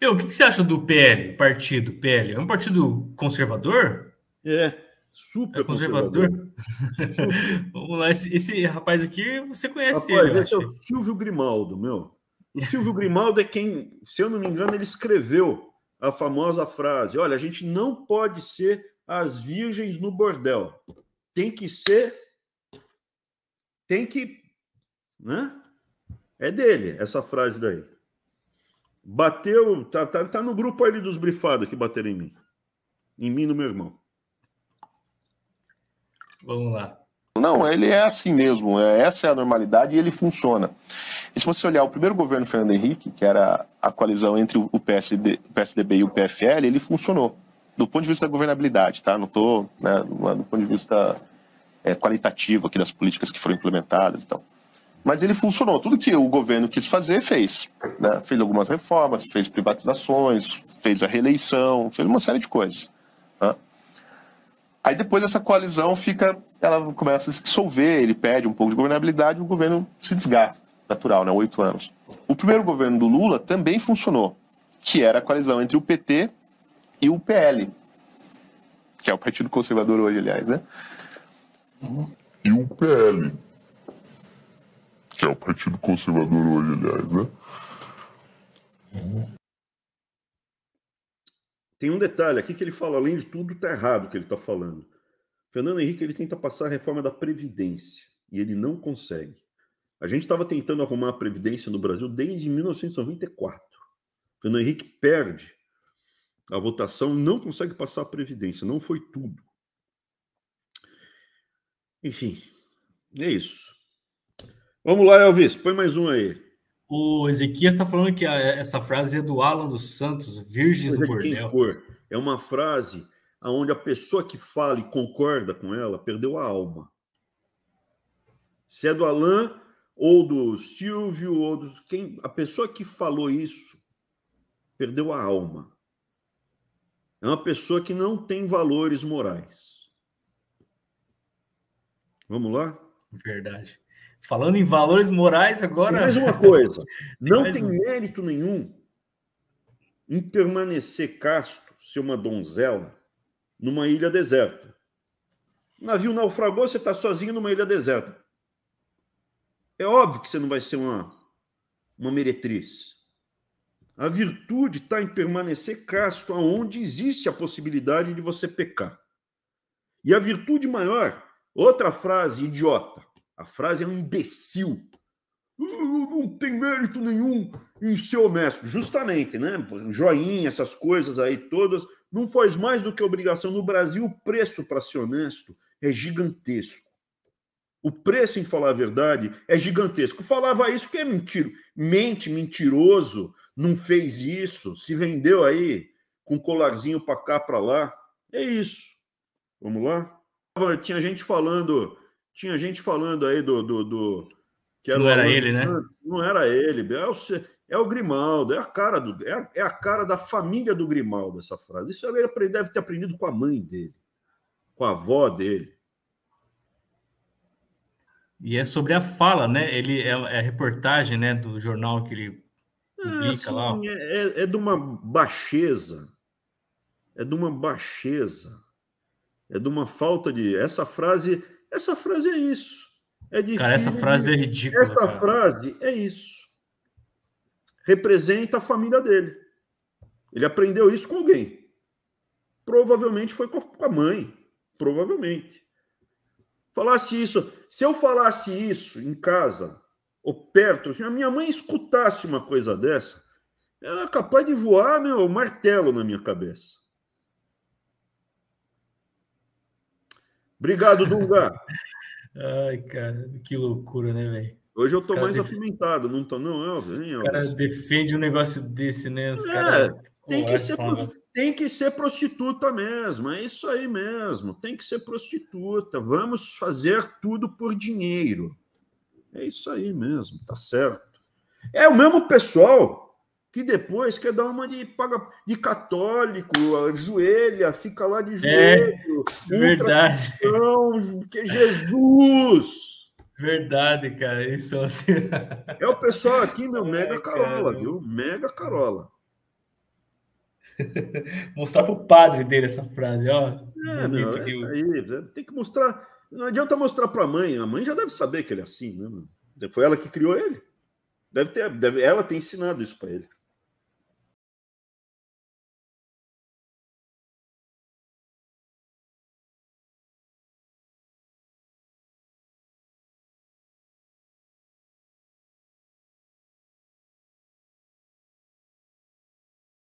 Eu, o que, que você acha do PL, partido PL? É um partido conservador? É, é super é conservador. conservador. Super. Vamos lá, esse, esse, rapaz aqui você conhece rapaz, ele, eu acho. É o Silvio Grimaldo, meu. O Silvio Grimaldo é quem, se eu não me engano, ele escreveu a famosa frase: olha, a gente não pode ser as virgens no bordel. Tem que ser. Tem que. Né? É dele, essa frase daí. Bateu, tá, tá, tá no grupo ali dos brifados que bateram em mim. Em mim e no meu irmão. Vamos lá. Não, ele é assim mesmo. É, essa é a normalidade e ele funciona. E se você olhar o primeiro governo Fernando Henrique, que era a coalizão entre o, PSD, PSDB e o PFL, ele funcionou. Do ponto de vista da governabilidade, tá? Não tô né, do ponto de vista é, qualitativo aqui das políticas que foram implementadas e então. tal. Mas ele funcionou. Tudo que o governo quis fazer, fez. Né? Fez algumas reformas, fez privatizações, fez a reeleição, fez uma série de coisas. Né? Aí depois essa coalizão fica, ela começa a se dissolver, ele perde um pouco de governabilidade e o governo se desgasta. Natural, né? Oito anos. O primeiro governo do Lula também funcionou, que era a coalizão entre o PT e o PL, que é o Partido Conservador hoje, aliás, né? E o PL é o Partido Conservador hoje, aliás, né? Tem um detalhe aqui que ele fala, além de tudo, tá errado o que ele está falando. Fernando Henrique ele tenta passar a reforma da Previdência e ele não consegue. A gente estava tentando arrumar a Previdência no Brasil desde 1994. Fernando Henrique perde a votação, não consegue passar a Previdência, não foi tudo. Enfim, é isso. Vamos lá, Elvis, põe mais um aí. O Ezequias está falando que essa frase é do Alan dos Santos, Virgem do Bordel. É for, é uma frase onde a pessoa que fala e concorda com ela perdeu a alma. Se é do Alan ou do Silvio ou do quem, a pessoa que falou isso perdeu a alma. É uma pessoa que não tem valores morais. Vamos lá? Verdade. Falando em valores morais agora. mais uma coisa: não tem, tem um... mérito nenhum em permanecer casto, ser uma donzela, numa ilha deserta. O navio naufragou, você está sozinho numa ilha deserta. É óbvio que você não vai ser uma, uma meretriz. A virtude está em permanecer casto aonde existe a possibilidade de você pecar. E a virtude maior, outra frase idiota, a frase é um imbecil. Não tem mérito nenhum em ser honesto. Justamente, né? Joinha, essas coisas aí todas, não faz mais do que obrigação. No Brasil, o preço para ser honesto é gigantesco. O preço em falar a verdade é gigantesco. Falava isso que é mentira. Mente, mentiroso, não fez isso, se vendeu aí com colarzinho para cá, para lá. É isso. Vamos lá? Tinha gente falando tinha gente falando aí do. do, do que era não era ele, né? Não era ele. É o, é o Grimaldo, é a cara do, é a, é a cara da família do Grimaldo, essa frase. Isso ele deve ter aprendido com a mãe dele, com a avó dele. E é sobre a fala, né? Ele é, é a reportagem, né, do jornal que ele é, publica é, lá. É, é de uma baixeza, é de uma baixeza, é de uma falta de. Essa frase essa frase é isso. É difícil, cara, essa frase é ridícula. Essa cara. frase é isso. Representa a família dele. Ele aprendeu isso com alguém. Provavelmente foi com a mãe. Provavelmente. Falasse isso. Se eu falasse isso em casa, ou perto, se a minha mãe escutasse uma coisa dessa, ela é capaz de voar meu martelo na minha cabeça. Obrigado, Dunga. Ai, cara, que loucura, né, velho? Hoje eu Os tô mais def... apimentado, não tô, não, eu é, O cara defende um negócio desse, né? Os é, cara... tem, que ser, tem que ser prostituta mesmo, é isso aí mesmo, tem que ser prostituta. Vamos fazer tudo por dinheiro. É isso aí mesmo, tá certo. É o mesmo pessoal que depois quer dar uma de, paga, de católico, ajoelha, fica lá de é, joelho. É, verdade. Que é Jesus! Verdade, cara. Isso assim... é o pessoal aqui, meu, mega carola, viu? Mega carola. mostrar pro padre dele essa frase, ó. É, meu, é, eu... aí, né? tem que mostrar. Não adianta mostrar pra mãe. A mãe já deve saber que ele é assim, né? Foi ela que criou ele. Deve ter, deve, ela tem ensinado isso para ele.